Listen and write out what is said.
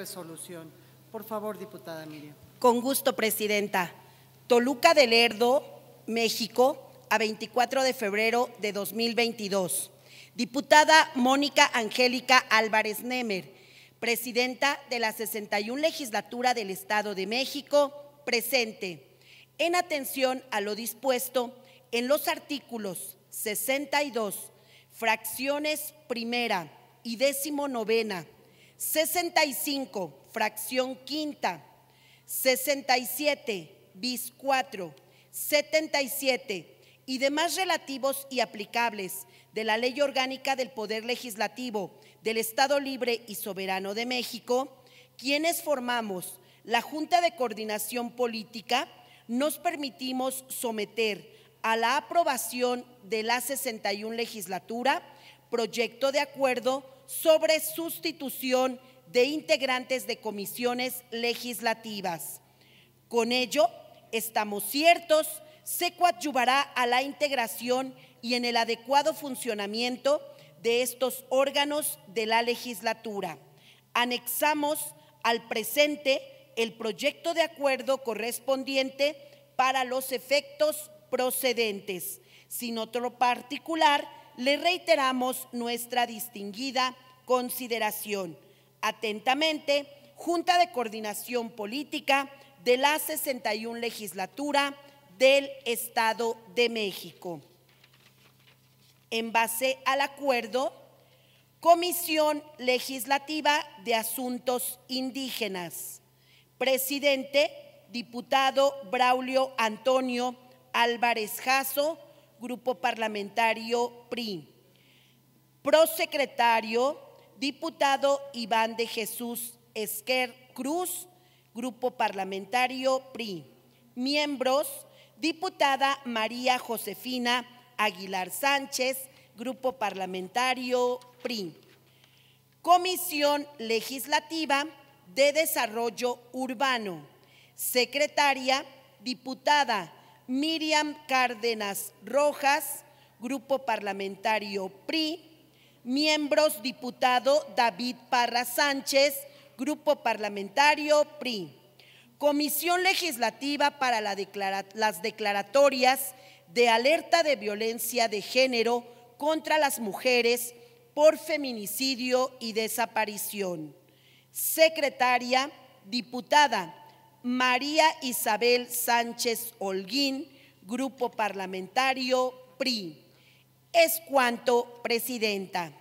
Resolución. Por favor, diputada Miriam. Con gusto, presidenta. Toluca del Lerdo, México, a 24 de febrero de 2022. Diputada Mónica Angélica Álvarez Nemer, presidenta de la 61 legislatura del Estado de México, presente. En atención a lo dispuesto en los artículos 62, fracciones primera y décimo novena 65, fracción quinta, 67, bis 4, 77 y demás relativos y aplicables de la Ley Orgánica del Poder Legislativo del Estado Libre y Soberano de México, quienes formamos la Junta de Coordinación Política, nos permitimos someter a la aprobación de la 61 legislatura proyecto de acuerdo sobre sustitución de integrantes de comisiones legislativas. Con ello, estamos ciertos, se coadyuvará a la integración y en el adecuado funcionamiento de estos órganos de la legislatura. Anexamos al presente el proyecto de acuerdo correspondiente para los efectos procedentes. Sin otro particular, le reiteramos nuestra distinguida consideración. Atentamente, Junta de Coordinación Política de la 61 Legislatura del Estado de México. En base al acuerdo, Comisión Legislativa de Asuntos Indígenas. Presidente, diputado Braulio Antonio Álvarez Jasso, Grupo Parlamentario PRI. Prosecretario, diputado Iván de Jesús Esquer Cruz, Grupo Parlamentario PRI. Miembros, diputada María Josefina Aguilar Sánchez, Grupo Parlamentario PRI. Comisión Legislativa de Desarrollo Urbano. Secretaria, diputada Miriam Cárdenas Rojas, Grupo Parlamentario PRI. Miembros, diputado David Parra Sánchez, Grupo Parlamentario PRI. Comisión Legislativa para las declaratorias de alerta de violencia de género contra las mujeres por feminicidio y desaparición. Secretaria, diputada María Isabel Sánchez Holguín, Grupo Parlamentario PRI. Es cuanto, Presidenta.